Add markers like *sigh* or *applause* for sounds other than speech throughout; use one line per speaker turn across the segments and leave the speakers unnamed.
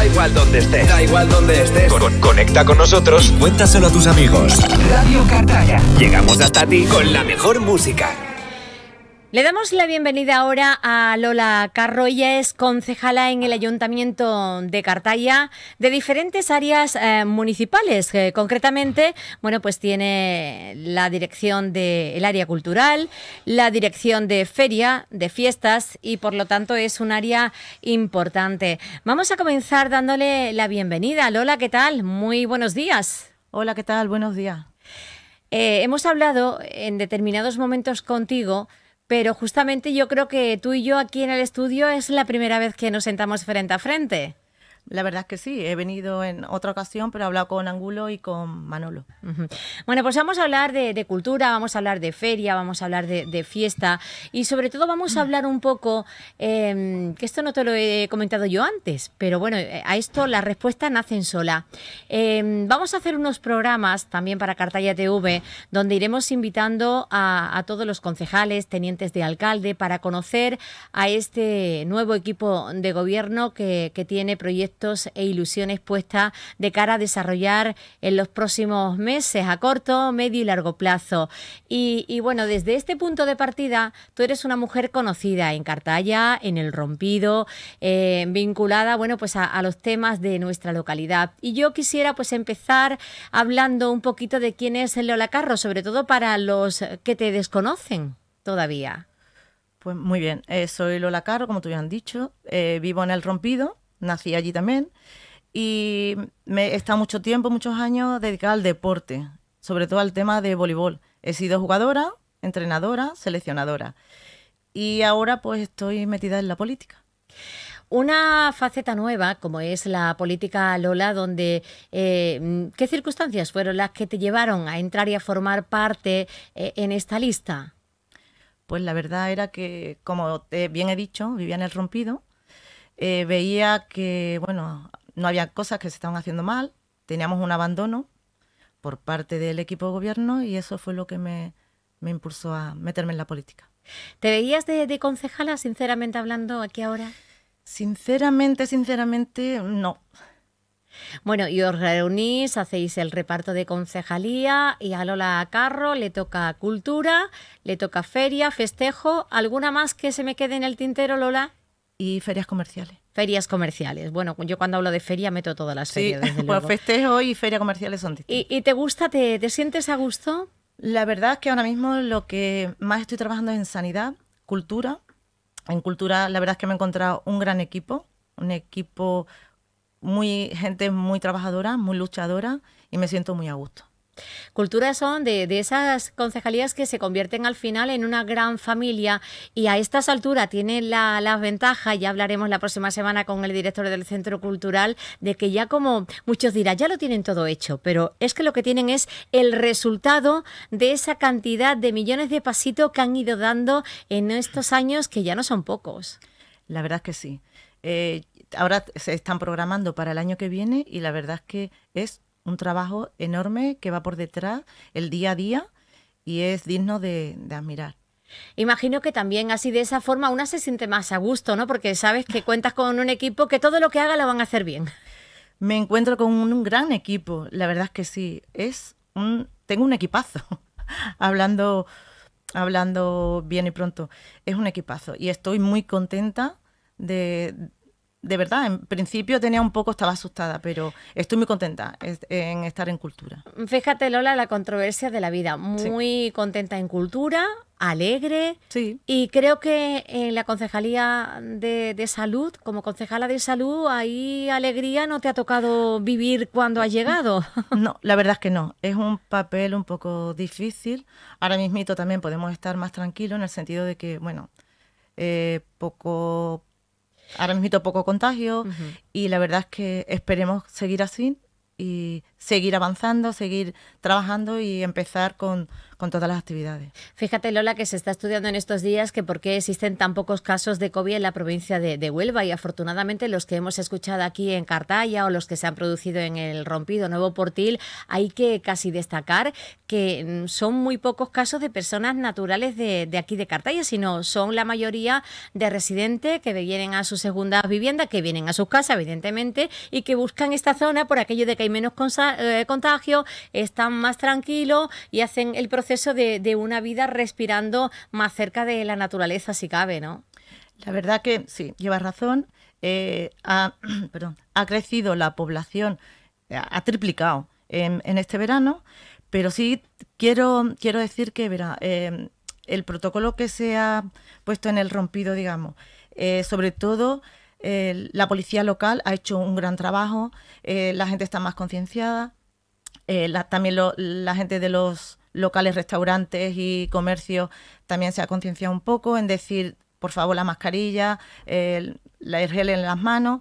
Da igual donde estés. Da igual donde estés. conecta con nosotros cuéntaselo a tus amigos. Radio Cartaya. Llegamos hasta ti con la mejor música. Le damos la bienvenida ahora a Lola Ella es concejala en el Ayuntamiento de Cartaya de diferentes áreas eh, municipales. Eh, concretamente, bueno, pues tiene la dirección del área cultural, la dirección de feria, de fiestas y por lo tanto es un área importante. Vamos a comenzar dándole la bienvenida. Lola, ¿qué tal? Muy buenos días. Hola, ¿qué tal? Buenos días. Eh, hemos hablado en determinados momentos contigo pero justamente yo creo que tú y yo aquí en el estudio es la primera vez que nos sentamos frente a frente.
La verdad es que sí, he venido en otra ocasión, pero he hablado con Angulo y con Manolo. Bueno, pues vamos a hablar de, cultura, vamos a hablar de feria, vamos a hablar de, fiesta
y sobre todo vamos a mm. hablar un poco, em, que esto no te lo he comentado yo antes, pero bueno, eh, a esto la respuesta nace en sola. Em, vamos a hacer unos programas también para Cartalla TV, donde iremos invitando a, todos los concejales, tenientes de alcalde, para conocer a este nuevo equipo de gobierno que, que tiene proyectos e ilusiones puestas de cara a desarrollar en los próximos meses, a corto, medio y largo plazo. Y, bueno, desde este punto de partida, tú eres una mujer conocida en Cartaya, en El Rompido, eh, vinculada, bueno, pues a, los temas de nuestra localidad. Y yo quisiera pues empezar hablando un poquito de quién es Lola Carro, sobre todo para los que te desconocen todavía.
Pues muy bien, eh, soy Lola Carro, como tú ya han dicho, eh, vivo en El Rompido, nací allí también. Y me he estado mucho tiempo, muchos años dedicada al deporte, sobre todo al tema de voleibol. He sido jugadora, entrenadora, seleccionadora. Y ahora pues estoy metida en la política. Una faceta nueva,
como es la política Lola, donde eh, ¿qué circunstancias fueron las que te
llevaron a entrar y a formar parte eh, en esta lista? Pues la verdad era que, como te bien he dicho, vivía en el rompido eh, veía que, bueno, no había cosas que se estaban haciendo mal, teníamos un abandono por parte del equipo de gobierno y eso fue lo que me, me impulsó a meterme en la política. ¿Te veías de, de concejala, sinceramente hablando, aquí ahora? Sinceramente, sinceramente,
no. Bueno, y os reunís, hacéis el reparto de concejalía y a Lola Carro le toca cultura, le toca feria, festejo. ¿Alguna más que se me quede en el tintero, Lola? y ferias comerciales. Ferias comerciales. Bueno,
yo cuando hablo de feria meto todas las ferias. *laughs* Pues luego. Pues festejo y feria comerciales son
distintas. ¿Y, te gusta, te,
te sientes a gusto? La verdad es que ahora mismo lo que más estoy trabajando es en sanidad, cultura. En cultura, la verdad es que me he encontrado un gran equipo, un equipo muy gente muy trabajadora, muy luchadora y me siento muy a gusto.
Culturas son de, esas concejalías que se convierten al final en una gran familia y a estas alturas tienen las la ventajas, ya hablaremos la próxima semana con el director del Centro Cultural, de que ya como muchos dirán, ya lo tienen todo hecho, pero es que lo que tienen es el resultado de esa cantidad de millones de pasitos que han ido dando en
estos años que ya no son pocos. La verdad es que sí. Eh, ahora se están programando para el año que viene y la verdad es que es un trabajo enorme que va por detrás el día a día y es digno de, admirar. Imagino que
también así de esa forma una se siente más a gusto, ¿no? Porque sabes que cuentas con un equipo que todo lo que haga lo
van a hacer bien. Me encuentro con un, un gran equipo, la verdad es que sí, es un tengo un equipazo. *laughs* hablando hablando bien y pronto, es un equipazo y estoy muy contenta de de verdad, en principio tenía un poco, estaba asustada, pero estoy muy contenta en estar en cultura.
Fíjate, Lola, la controversia de la vida. Muy contenta en cultura,
alegre. Sí. Y
creo que en la concejalía de, salud, como concejala de salud, ahí
alegría no te ha tocado vivir cuando has llegado. *laughs* No, la verdad es que no. Es un papel un poco difícil. Ahora mismito también podemos estar más tranquilos en el sentido de que, bueno, eh, poco ahora mismo poco contagio y la verdad es que esperemos seguir así y seguir avanzando, seguir trabajando y empezar con, con todas las actividades. Fíjate, Lola, que se está estudiando en estos días que
por qué existen tan pocos casos de COVID en la provincia de, Huelva y afortunadamente los que hemos escuchado aquí en Cartaya o los que se han producido en el Rompido Nuevo Portil, hay que casi destacar que mm, son muy pocos casos de personas naturales de, de aquí de Cartaya, sino son la mayoría de residentes que vienen a su segunda vivienda, que vienen a sus casas, evidentemente, y que buscan esta zona por aquello de que hay menos cosas eh, contagio, están más tranquilos y hacen el proceso de, una vida respirando más cerca de la naturaleza,
si cabe, ¿no? La verdad que sí, lleva razón. Eh, *clears throat* ha, crecido la población, ha triplicado en, este verano, pero sí quiero, quiero decir que verá, em, el protocolo que se ha puesto en el rompido, digamos, eh, sobre todo la policía local ha hecho un gran trabajo, eh, la gente está más concienciada, eh, también la gente de los locales, restaurantes y comercios también se ha concienciado un poco en decir, por favor, la mascarilla, la gel en las manos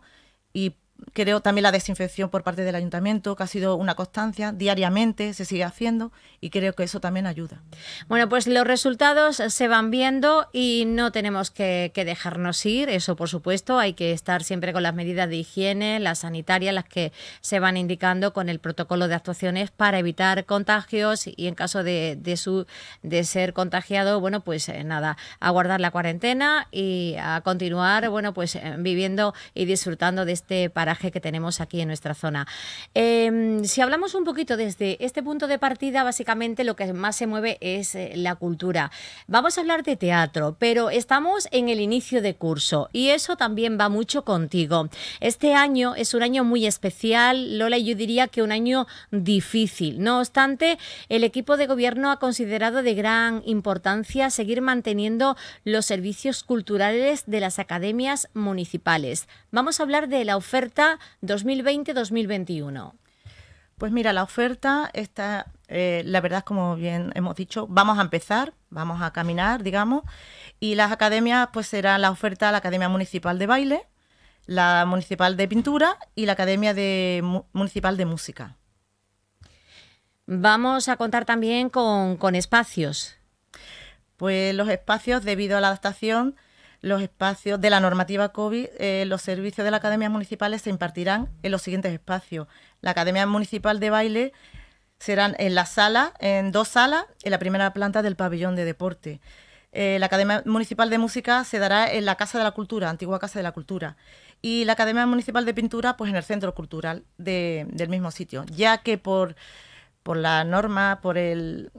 y creo también la desinfección por parte del ayuntamiento, que ha sido una constancia, diariamente se sigue haciendo y creo que eso también ayuda. Bueno, pues los resultados se van viendo y
no tenemos que, dejarnos ir, eso por supuesto, hay que estar siempre con las medidas de higiene, las sanitarias, las que se van indicando con el protocolo de actuaciones para evitar contagios y en caso de, su, de ser contagiado, bueno, pues eh, nada, a guardar la cuarentena y a continuar, bueno, pues eh, viviendo y disfrutando de este paraíso que tenemos aquí en nuestra zona. Em, si hablamos un poquito desde este punto de partida, básicamente lo que más se mueve es eh, la cultura. Vamos a hablar de teatro, pero estamos en el inicio de curso y eso también va mucho contigo. Este año es un año muy especial, Lola, yo diría que un año difícil. No obstante, el equipo de gobierno ha considerado de gran importancia seguir manteniendo los servicios culturales de las academias municipales. Vamos a hablar de la oferta
2020-2021? Pues mira, la oferta está, eh, la verdad como bien hemos dicho, vamos a empezar, vamos a caminar, digamos, y las academias, pues serán la oferta de la Academia Municipal de Baile, la Municipal de Pintura y la Academia Municipal de Música. Vamos a contar también con espacios. Pues los espacios, debido a la adaptación, los espacios de la normativa COVID, eh, los servicios de las academias municipales se impartirán en los siguientes espacios. La Academia Municipal de Baile serán en la sala, en dos salas, en la primera planta del pabellón de deporte. Eh, la Academia Municipal de Música se dará en la Casa de la Cultura, antigua Casa de la Cultura. Y la Academia Municipal de Pintura, pues en el Centro Cultural del mismo sitio, ya que por, por la norma, por el,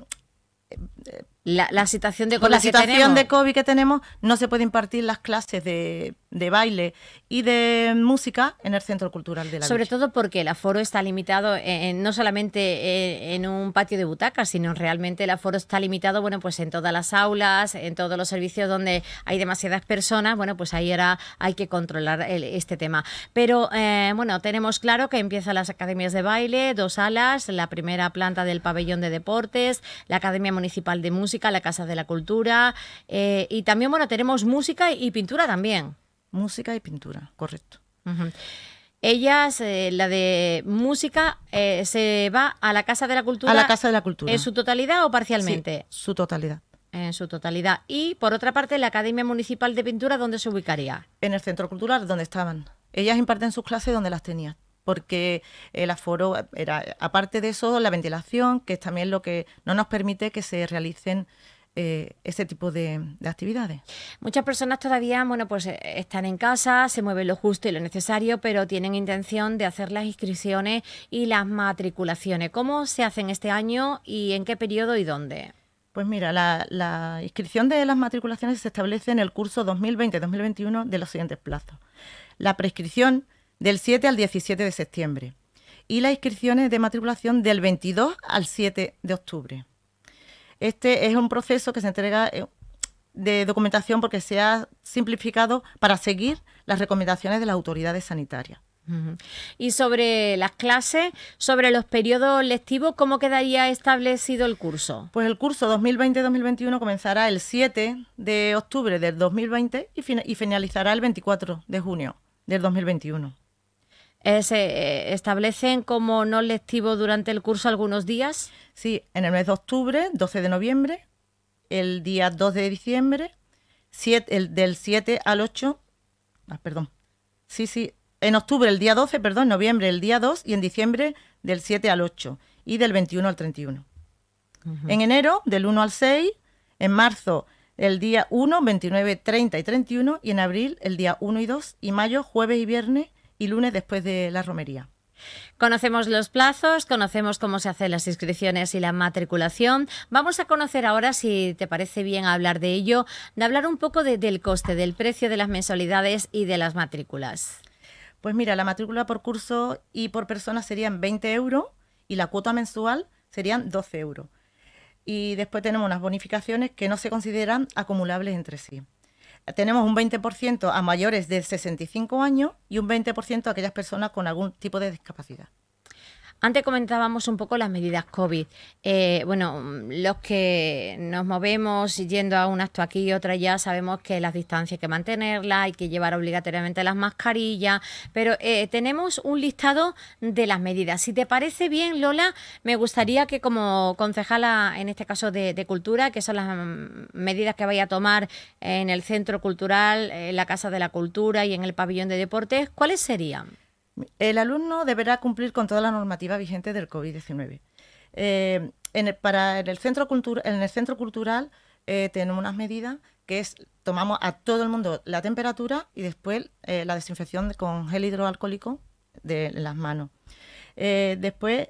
la, la, situación de la situación de COVID que tenemos, no se puede impartir las clases de de baile y de música en el Centro Cultural de la Sobre todo porque el aforo está limitado no solamente en, un patio de
butacas, sino realmente el aforo está limitado bueno, pues en todas las aulas, en todos los servicios donde hay demasiadas personas, bueno, pues ahí era, hay que controlar este tema. Pero eh, bueno, tenemos claro que empiezan las academias de baile, dos alas, la primera planta del pabellón de deportes, la Academia Municipal de Música, la Casa de la Cultura eh, y también bueno, tenemos música y pintura también
música y pintura, correcto.
Ellas, Ella, la de música, eh, se va a la Casa de la Cultura. A la Casa de la Cultura. ¿En su totalidad o parcialmente?
su totalidad.
En su totalidad. Y por otra parte, la Academia
Municipal de Pintura, ¿dónde se ubicaría? En el Centro Cultural, donde estaban. Ellas imparten sus clases donde las tenían porque el aforo era, aparte de eso, la ventilación, que es también lo que no nos permite que se realicen eh, ese tipo de, actividades.
Muchas personas todavía, bueno, pues eh, están en casa, se mueven lo justo y lo necesario, pero tienen intención de hacer las inscripciones y las matriculaciones. ¿Cómo se hacen este año
y en qué periodo y dónde? Pues mira, la, la inscripción de las matriculaciones se establece en el curso 2020-2021 de los siguientes plazos. La prescripción del 7 al 17 de septiembre y las inscripciones de matriculación del 22 al 7 de octubre. Este es un proceso que se entrega eh, de documentación porque se ha simplificado para seguir las recomendaciones de las autoridades sanitarias.
Y sobre las clases, sobre los periodos lectivos, ¿cómo quedaría establecido
el curso? Pues el curso 2020-2021 comenzará el 7 de octubre del 2020 y, y finalizará el 24 de junio del 2021 se eh, establecen como no lectivo durante el curso algunos días. Sí, en el mes de octubre, 12 de noviembre, el día 2 de diciembre, del 7 al 8, ah, perdón, sí, sí, en octubre el día 12, perdón, noviembre el día 2 y en diciembre del 7 al 8 y del 21 al 31. En enero del 1 al 6, en marzo el día 1, 29, 30 y 31 y en abril el día 1 y 2 y mayo, jueves y viernes y lunes después de la romería. Conocemos los plazos, conocemos cómo se hacen las inscripciones y la
matriculación. Vamos a conocer ahora, si te parece bien hablar de ello, de hablar un poco
del coste, del precio de las mensualidades y de las matrículas. Pues mira, la matrícula por curso y por persona serían 20 euros y la cuota mensual serían 12 euros. Y después tenemos unas bonificaciones que no se consideran acumulables entre sí tenemos un 20% a mayores de 65 años y un 20% a aquellas personas con algún tipo de discapacidad. Antes comentábamos un poco las medidas COVID. Eh,
bueno, los que nos movemos yendo a un acto aquí y otra allá sabemos que las distancias hay que mantenerlas, hay que llevar obligatoriamente las mascarillas, pero eh, tenemos un listado de las medidas. Si te parece bien, Lola, me gustaría que como concejala, en este caso de, de Cultura, que son las mm, medidas que vaya a tomar en el
Centro Cultural, en la Casa de la Cultura y en el Pabellón de Deportes, ¿cuáles serían? El alumno deberá cumplir con toda la normativa vigente del COVID-19. Eh, en, el, centro cultural eh, tenemos unas medidas que es tomamos a todo el mundo la temperatura y después eh, la desinfección con gel hidroalcohólico de las manos. después,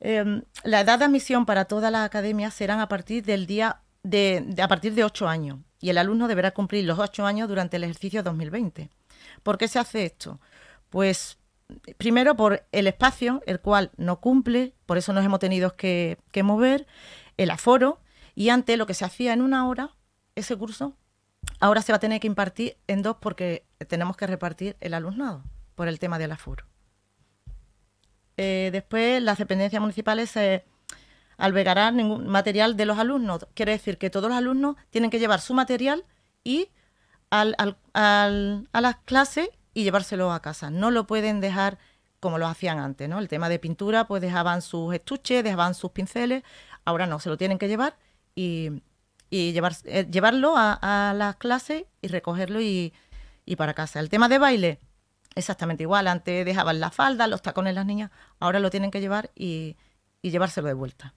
em, la edad de admisión para todas las academias serán a partir del día de, a partir de 8 años y el alumno deberá cumplir los 8 años durante el ejercicio 2020. ¿Por qué se hace esto? Pues primero por el espacio, el cual no cumple, por eso nos hemos tenido que, mover, el aforo, y antes lo que se hacía en una hora, ese curso, ahora se va a tener que impartir en dos porque tenemos que repartir el alumnado por el tema del aforo. Eh, después, las dependencias municipales se albergarán ningún material de los alumnos. Quiere decir que todos los alumnos tienen que llevar su material y al, a las clases y llevárselo a casa. No lo pueden dejar como lo hacían antes, ¿no? El tema de pintura, pues dejaban sus estuches, dejaban sus pinceles, ahora no, se lo tienen que llevar y, llevar, eh, llevarlo a, las clases y recogerlo y, para casa. El tema de baile, exactamente igual, antes dejaban la falda, los tacones las niñas, ahora lo tienen que llevar y, y llevárselo de vuelta.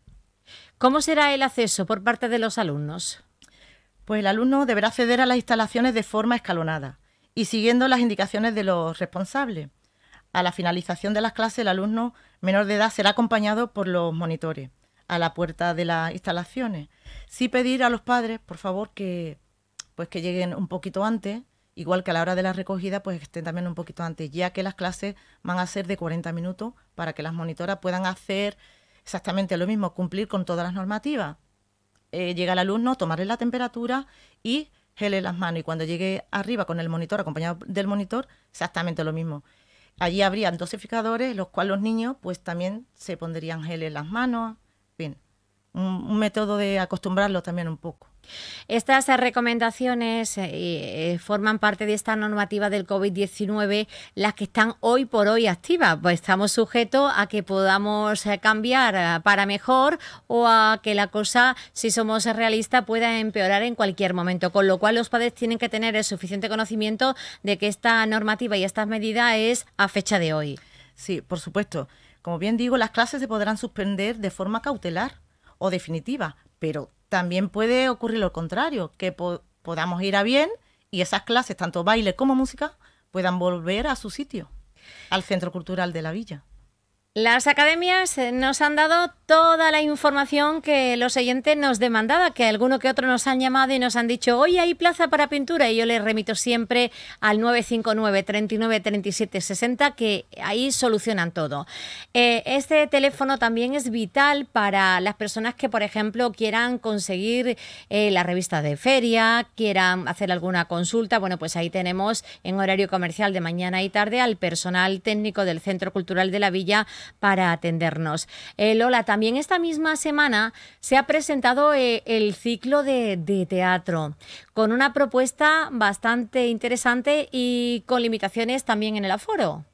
¿Cómo será el acceso por parte de los alumnos? Pues el alumno deberá acceder a las instalaciones de forma escalonada y siguiendo las indicaciones de los responsables. A la finalización de las clases, el alumno menor de edad será acompañado por los monitores a la puerta de las instalaciones. Sí pedir a los padres, por favor, que pues que lleguen un poquito antes, igual que a la hora de la recogida, pues estén también un poquito antes, ya que las clases van a ser de 40 minutos para que las monitoras puedan hacer exactamente lo mismo, cumplir con todas las normativas. Eh, llega el alumno, tomarle la temperatura y gel en las manos y cuando llegué arriba con el monitor, acompañado del monitor, exactamente lo mismo. Allí habrían dosificadores, los cuales los niños pues también se pondrían gel en las manos, fin, un, método de acostumbrarlo también un poco. Estas recomendaciones
eh, eh, forman parte de esta normativa del COVID-19, las que están hoy por hoy activas. Pues estamos sujetos a que podamos eh, cambiar para mejor o a que la cosa, si somos realistas, pueda empeorar en cualquier momento. Con lo cual los padres tienen que tener el suficiente conocimiento de que esta normativa y estas medidas es a fecha de hoy.
Sí, por supuesto. Como bien digo, las clases se podrán suspender de forma cautelar o definitiva, pero también puede ocurrir lo contrario, que podamos ir a bien y esas clases, tanto baile como música, puedan volver a su sitio, al centro cultural de la villa.
Las academias eh, nos han dado toda la información que los oyentes nos demandaba, que alguno que otro nos han llamado y nos han dicho, hoy hay plaza para pintura, y yo les remito siempre al 959 39 37 60, que ahí solucionan todo. Eh, este teléfono también es vital para las personas que, por ejemplo, quieran conseguir eh, la revista de feria, quieran hacer alguna consulta, bueno, pues ahí tenemos en horario comercial de mañana y tarde al personal técnico del Centro Cultural de la Villa, para atendernos. Eh, Lola, también esta misma semana se ha presentado eh, el ciclo de, teatro con una propuesta bastante interesante y con limitaciones también en el aforo.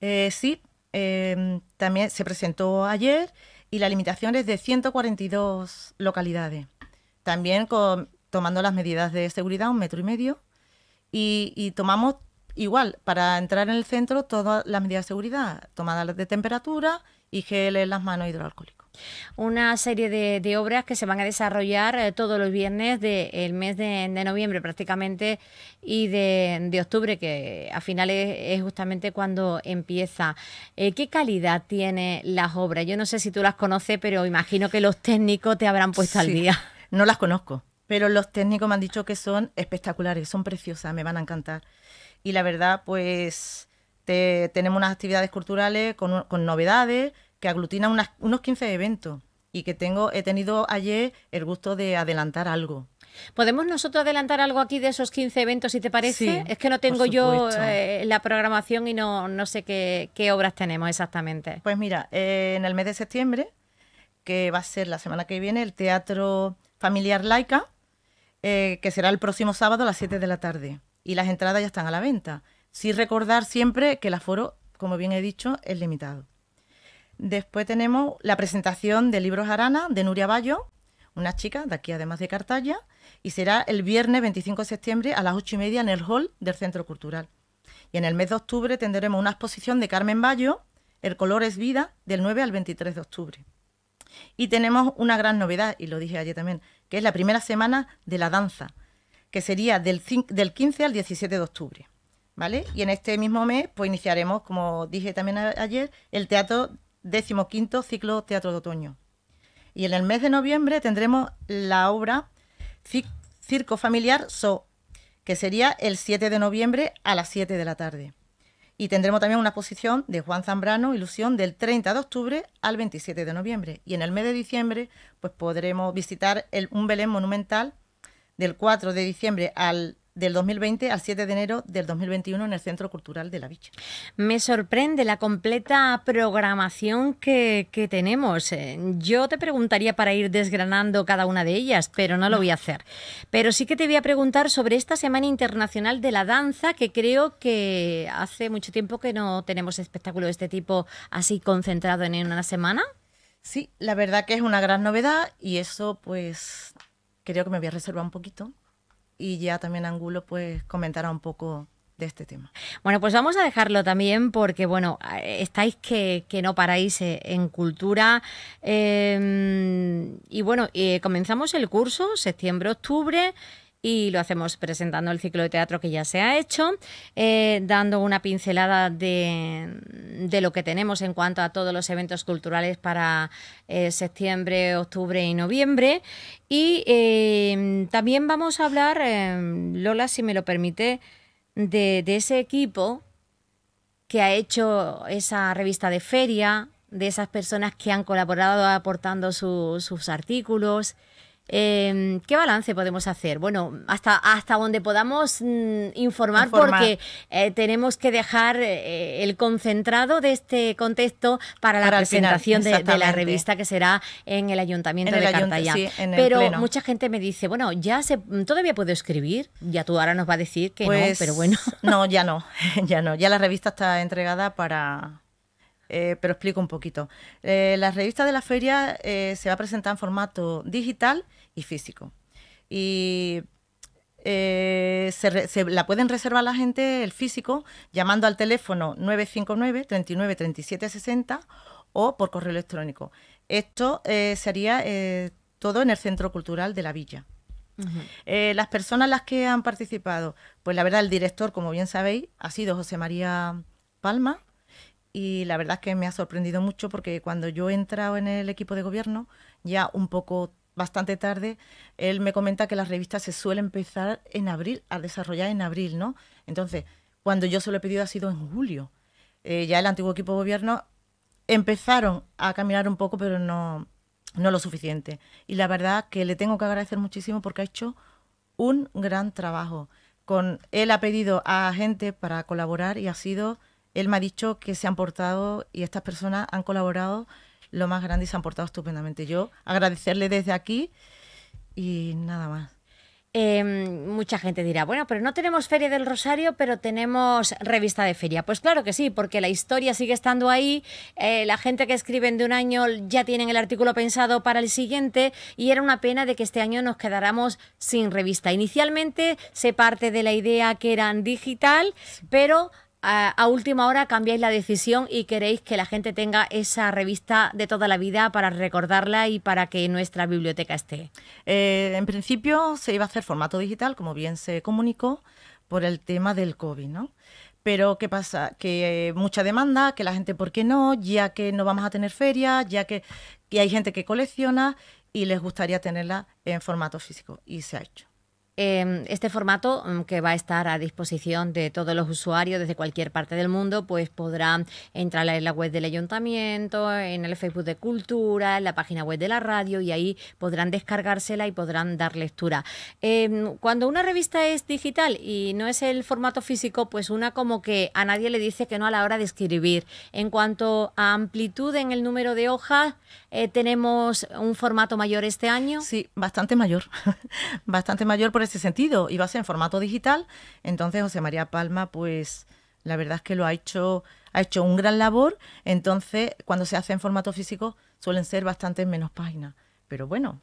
Eh, sí, eh, también se presentó ayer y la limitación es de 142 localidades. También con, tomando las medidas de seguridad, un metro y medio. Y, y tomamos Igual, para entrar en el centro, todas las medidas de seguridad, tomadas de temperatura y gel en las manos hidroalcohólico. Una
serie de, obras que se van a desarrollar eh, todos los viernes del mes de, noviembre prácticamente y de, octubre, que a finales es justamente cuando empieza. Eh, ¿Qué calidad tienen las obras? Yo no sé si tú las conoces, pero imagino que los
técnicos te habrán puesto al día. No las conozco, pero los técnicos me han dicho que son espectaculares, son preciosas, me van a encantar y la verdad, pues tenemos unas actividades culturales con, novedades que aglutinan unos 15 eventos y que tengo, he tenido ayer el gusto de adelantar algo. ¿Podemos nosotros adelantar algo aquí de
esos 15 eventos, si te parece? es que no tengo yo eh, la programación y no, sé qué,
obras tenemos exactamente. Pues mira, eh, en el mes de septiembre, que va a ser la semana que viene, el Teatro Familiar Laica, eh, que será el próximo sábado a las 7 de la tarde y las entradas ya están a la venta. Sí recordar siempre que el aforo, como bien he dicho, es limitado. Después tenemos la presentación de Libros Arana de Nuria Bayo, una chica de aquí además de Cartalla, y será el viernes 25 de septiembre a las 8 y media en el hall del Centro Cultural. Y en el mes de octubre tendremos una exposición de Carmen Bayo, El color es vida, del 9 al 23 de octubre. Y tenemos una gran novedad, y lo dije ayer también, que es la primera semana de la danza que sería del, 15 al 17 de octubre. ¿Vale? Y en este mismo mes, pues iniciaremos, como dije también ayer, el teatro decimoquinto ciclo Teatro de Otoño. Y en el mes de noviembre tendremos la obra Circo Familiar So, que sería el 7 de noviembre a las 7 de la tarde. Y tendremos también una exposición de Juan Zambrano, Ilusión, del 30 de octubre al 27 de noviembre. Y en el mes de diciembre, pues podremos visitar un Belén monumental del 4 de diciembre al del 2020 al 7 de enero del 2021 en el Centro Cultural de la Vicha.
Me sorprende la completa programación que, que, tenemos. Eh. Yo te preguntaría para ir desgranando cada una de ellas, pero no lo voy a hacer. Pero sí que te voy a preguntar sobre esta Semana Internacional de la Danza, que creo que hace mucho tiempo que no tenemos
espectáculo de este tipo así concentrado en una semana. Sí, la verdad que es una gran novedad y eso pues creo que me voy a reservar un poquito y ya también Angulo pues comentará un poco de este tema.
Bueno, pues vamos a dejarlo también porque, bueno, eh, estáis que, no paráis eh, en cultura. Em, y bueno, eh, comenzamos el curso septiembre-octubre y lo hacemos presentando el ciclo de teatro que ya se ha hecho, eh, dando una pincelada de, lo que tenemos en cuanto a todos los eventos culturales para eh, septiembre, octubre y noviembre. Y eh, también vamos a hablar, Lola, si me lo permite, de, ese equipo que ha hecho esa revista de feria, de esas personas que han colaborado aportando sus artículos, Em, ¿Qué balance podemos hacer? Bueno, hasta, hasta donde podamos mm, informar, porque eh, tenemos que dejar eh, el concentrado de este contexto para, la presentación de, la revista que será en el Ayuntamiento de pero mucha gente me dice, bueno, ya se, todavía puedo escribir, ya tú
ahora nos va a decir que no, pues, pero bueno. No, ya no, *laughs* *laughs* ya no, ya la revista está entregada para, eh, pero explico un poquito. Eh, la revista de la feria eh, se va a presentar en formato digital y físico. Y se, la pueden reservar la gente, el físico, llamando al teléfono 959 39 o por correo electrónico. Esto sería todo en el Centro Cultural de la Villa. las personas las que han participado, pues la verdad el director, como bien sabéis, ha sido José María Palma, y la verdad es que me ha sorprendido mucho porque cuando yo he entrado en el equipo de gobierno, ya un poco bastante tarde, él me comenta que las revistas se suelen empezar en abril, a desarrollar en abril, ¿no? Entonces, cuando yo se lo he pedido ha sido en julio. Eh, ya el antiguo equipo de gobierno empezaron a caminar un poco, pero no, no lo suficiente. Y la verdad que le tengo que agradecer muchísimo porque ha hecho un gran trabajo. Con él ha pedido a gente para colaborar y ha sido él me ha dicho que se han portado y estas personas han colaborado lo más grande y se han portado estupendamente. Yo agradecerle desde aquí y nada más. Em, mucha gente dirá,
bueno, pero no tenemos Feria del Rosario, pero tenemos revista de feria. Pues claro que sí, porque la historia sigue estando ahí, eh, la gente que escriben de un año ya tienen el artículo pensado para el siguiente y era una pena de que este año nos quedáramos sin revista. Inicialmente se parte de la idea que eran digital, pero a, última hora cambiáis la decisión y queréis que la gente tenga esa revista de toda la vida para recordarla y para que
nuestra biblioteca esté? Eh, en principio se iba a hacer formato digital, como bien se comunicó, por el tema del COVID, ¿no? Pero ¿qué pasa? Que eh, mucha demanda, que la gente, ¿por qué no? Ya que no vamos a tener ferias, ya que hay gente que colecciona y les gustaría tenerla en formato físico. Y se ha hecho. Em, este formato
em, que va a estar a disposición de todos los usuarios desde cualquier parte del mundo, pues podrán entrar en la web del ayuntamiento, en el Facebook de Cultura, en la página web de la radio y ahí podrán descargársela y podrán dar lectura. Em, cuando una revista es digital y no es el formato físico, pues una como que a nadie le dice que no a la hora de escribir. En cuanto a amplitud en el número de hojas, eh, tenemos un formato
mayor este año. Sí, bastante mayor, *laughs* bastante mayor por ese sentido. Y va a ser en formato digital. Entonces José María Palma, pues la verdad es que lo ha hecho, ha hecho un gran labor. Entonces, cuando se hace en formato físico, suelen ser bastante menos páginas. Pero bueno,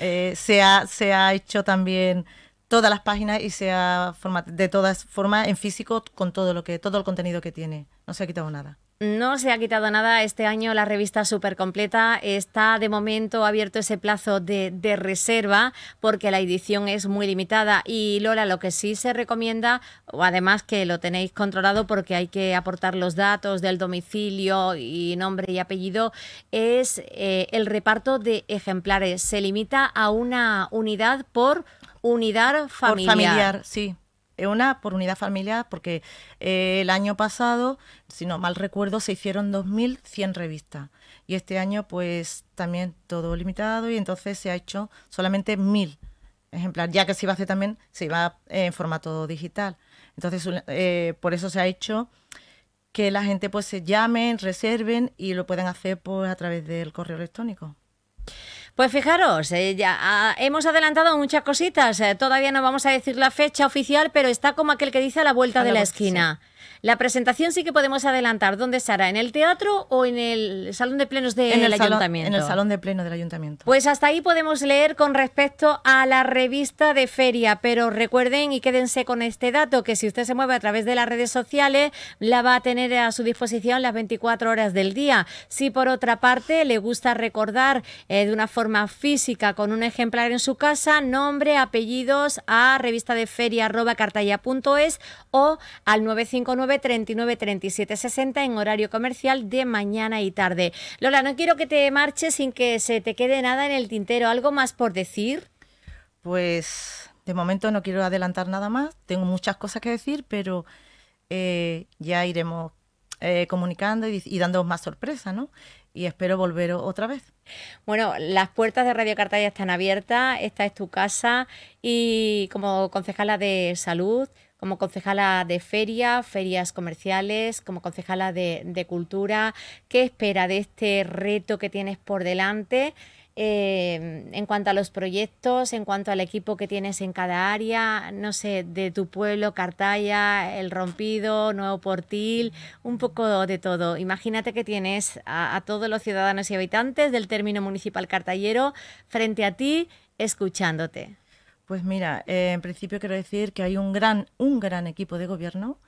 eh, se, ha, se ha hecho también todas las páginas y se ha formado de todas formas en físico con todo lo que todo el contenido que tiene. No se ha quitado nada.
No se ha quitado nada este año la revista súper completa. Está de momento abierto ese plazo de, reserva porque la edición es muy limitada. Y Lola, lo que sí se recomienda, además que lo tenéis controlado porque hay que aportar los datos del domicilio y nombre y apellido, es eh, el reparto de
ejemplares. Se limita a una unidad por unidad familiar. familiar, sí una por unidad familiar, porque eh, el año pasado, si no mal recuerdo, se hicieron 2.100 revistas. Y este año, pues también todo limitado y entonces se ha hecho solamente 1.000 ejemplares, ya que se iba a hacer también, se iba eh, en formato digital. Entonces, eh, por eso se ha hecho que la gente pues se llamen, reserven y lo puedan hacer pues, a través del correo electrónico.
Pues fijaros, eh, ya ah, hemos adelantado muchas cositas. Eh, todavía no vamos a decir la fecha oficial, pero está como aquel que dice a la vuelta de la, esquina. La presentación sí que podemos adelantar. ¿Dónde será? ¿En el teatro o en el Salón de Plenos del Ayuntamiento? en el Salón de
Pleno del Ayuntamiento.
Pues hasta ahí podemos leer con respecto a la revista de feria, pero recuerden y quédense con este dato, que si usted se mueve a través de las redes sociales, la va a tener a su disposición las 24 horas del día. Si por otra parte le gusta recordar eh, de una forma física, con un ejemplar en su casa, nombre, apellidos a revista de feria o al 959 39 37 60 en horario comercial de mañana y tarde. Lola, no quiero que te marches sin que se te quede nada
en el tintero. ¿Algo más por decir? Pues de momento no quiero adelantar nada más. Tengo muchas cosas que decir, pero eh, ya iremos eh, comunicando y, dando más sorpresa, ¿no? y espero volver otra vez. Bueno, las
puertas de Radio Cartaya están abiertas, esta es tu casa y como concejala de salud, como concejala de feria, ferias comerciales, como concejala de, cultura. ¿Qué espera de este reto que tienes por delante? Eh, en cuanto a los proyectos, en cuanto al equipo que tienes en cada área, no sé, de tu pueblo, Cartaya, El Rompido, Nuevo Portil, un poco de todo. Imagínate que tienes a todos los ciudadanos y habitantes del término municipal cartallero
frente a ti, escuchándote. Pues mira, eh, en principio quiero decir que hay un gran, un gran equipo de gobierno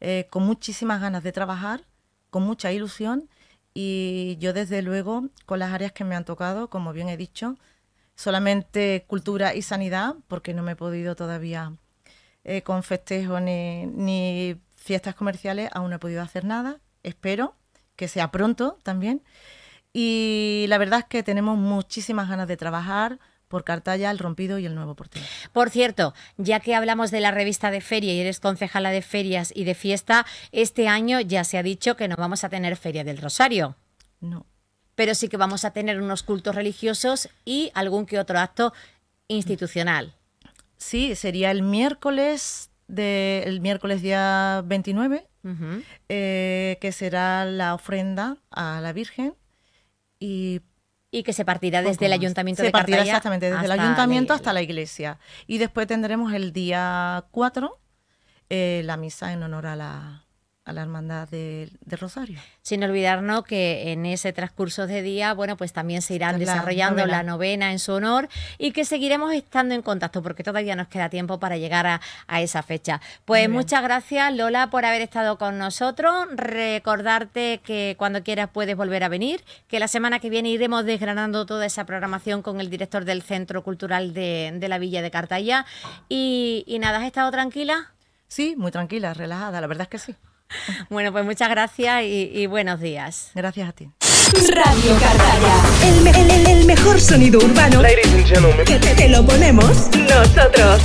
eh, con muchísimas ganas de trabajar, con mucha ilusión y yo desde luego con las áreas que me han tocado, como bien he dicho, solamente cultura y sanidad, porque no me he podido todavía eh, con festejo ni, ni fiestas comerciales, aún no he podido hacer nada, espero que sea pronto también. Y la verdad es que tenemos muchísimas ganas de trabajar, por Cartalla, El Rompido y El Nuevo Portillo. Por cierto, ya que hablamos de
la revista de feria y eres concejala de ferias y de fiesta, este año ya se ha dicho que no vamos a tener Feria del Rosario. No. Pero sí que vamos a tener unos cultos religiosos
y algún que otro acto institucional. Sí, sería el miércoles el miércoles día 29, eh, que será la ofrenda a la Virgen y y que se partirá pues desde el ayuntamiento se partirá exactamente desde el ayuntamiento hasta la iglesia y después tendremos el día 4 eh, la misa en honor a la la Hermandad de, Rosario.
Sin olvidarnos que en ese transcurso de día, bueno, pues también se irán desarrollando la novena en su honor y que seguiremos estando en contacto porque todavía nos queda tiempo para llegar a, esa fecha. Pues muchas gracias Lola por haber estado con nosotros. Recordarte que cuando quieras puedes volver a venir, que la semana que viene iremos desgranando toda esa programación con el director del Centro Cultural de, la Villa de Cartaya. y nada, ¿has estado tranquila? Sí, muy tranquila, relajada, la verdad es que sí. Bueno, pues muchas gracias y, buenos días. Gracias a ti. Radio Cardalla, el, mejor sonido
urbano. Ladies and gentlemen. te, lo ponemos nosotros.